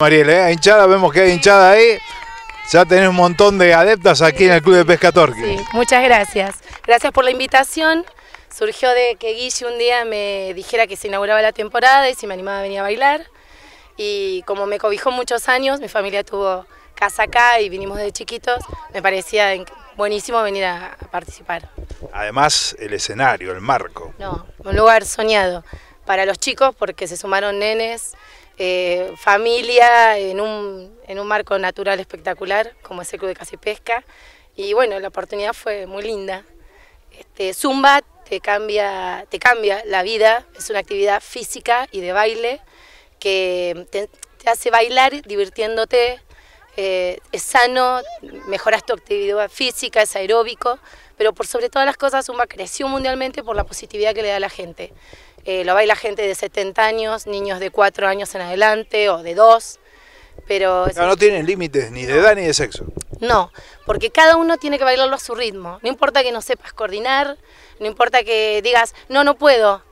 Mariel, ¿eh? hinchada, vemos que hay hinchada ahí. Ya tenés un montón de adeptas aquí en el Club de Pesca Sí, muchas gracias. Gracias por la invitación. Surgió de que Guille un día me dijera que se inauguraba la temporada y si me animaba a venir a bailar. Y como me cobijó muchos años, mi familia tuvo casa acá y vinimos de chiquitos, me parecía buenísimo venir a participar. Además, el escenario, el marco. No, un lugar soñado para los chicos porque se sumaron nenes, eh, familia en un, marco natural espectacular como es el Club de casi Pesca. Y bueno, la oportunidad fue muy linda. Este, Zumba te cambia, te cambia la vida, es una actividad física y de baile que te, hace bailar divirtiéndote, eh, es sano, mejoras tu actividad física, es aeróbico, pero por sobre todas las cosas Zumba creció mundialmente por la positividad que le da a la gente. Eh, lo baila gente de 70 años, niños de 4 años en adelante o de 2. Pero, no, no tienen límites ni de edad ni de sexo. No, porque cada uno tiene que bailarlo a su ritmo. No importa que no sepas coordinar, no importa que digas, no, no puedo.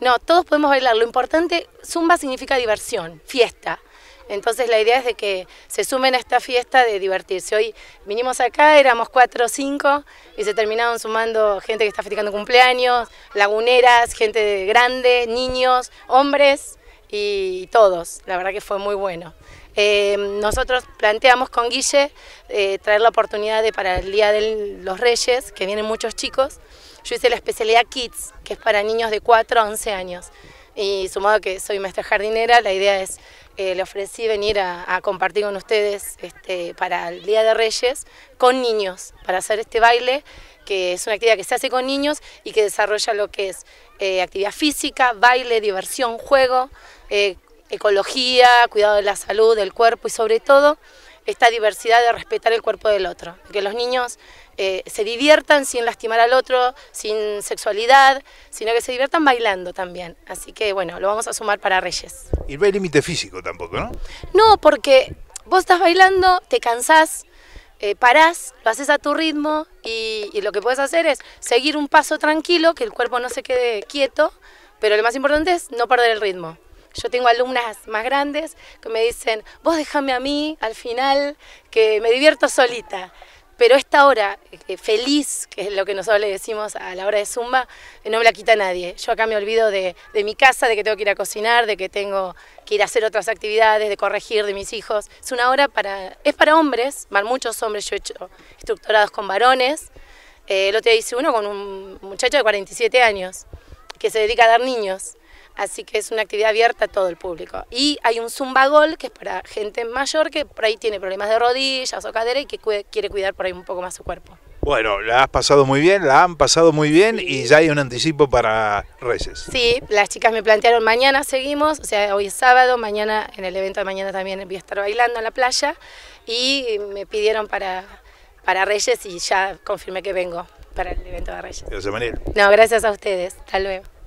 No, todos podemos bailar. Lo importante, zumba significa diversión, fiesta. Entonces la idea es de que se sumen a esta fiesta de divertirse. Hoy vinimos acá, éramos cuatro o cinco y se terminaron sumando gente que está festejando cumpleaños, laguneras, gente grande, niños, hombres y todos. La verdad que fue muy bueno. Eh, nosotros planteamos con Guille eh, traer la oportunidad de para el Día de los Reyes, que vienen muchos chicos. Yo hice la especialidad Kids, que es para niños de 4 a 11 años y sumado que soy maestra jardinera, la idea es, eh, le ofrecí venir a, compartir con ustedes este, para el Día de Reyes con niños, para hacer este baile, que es una actividad que se hace con niños y que desarrolla lo que es eh, actividad física, baile, diversión, juego, eh, ecología, cuidado de la salud, del cuerpo y sobre todo esta diversidad de respetar el cuerpo del otro, que los niños eh, se diviertan sin lastimar al otro, sin sexualidad, sino que se diviertan bailando también. Así que bueno, lo vamos a sumar para Reyes. Y no hay límite físico tampoco, ¿no? No, porque vos estás bailando, te cansás, eh, parás, lo haces a tu ritmo y, y lo que puedes hacer es seguir un paso tranquilo, que el cuerpo no se quede quieto, pero lo más importante es no perder el ritmo. Yo tengo alumnas más grandes que me dicen, vos déjame a mí al final, que me divierto solita. Pero esta hora eh, feliz, que es lo que nosotros le decimos a la hora de Zumba, eh, no me la quita nadie. Yo acá me olvido de, mi casa, de que tengo que ir a cocinar, de que tengo que ir a hacer otras actividades, de corregir de mis hijos. Es una hora para... Es para hombres, van muchos hombres. Yo he hecho estructurados con varones. Eh, el otro día hice uno con un muchacho de 47 años que se dedica a dar niños. Así que es una actividad abierta a todo el público. Y hay un Zumba Gol, que es para gente mayor que por ahí tiene problemas de rodillas o cadera y que quiere cuidar por ahí un poco más su cuerpo. Bueno, la has pasado muy bien, la han pasado muy bien y ya hay un anticipo para Reyes. Sí, las chicas me plantearon mañana seguimos, o sea, hoy es sábado, mañana en el evento de mañana también voy a estar bailando en la playa y me pidieron para, para Reyes y ya confirmé que vengo para el evento de Reyes. Gracias, Manuel. No, gracias a ustedes. Hasta luego.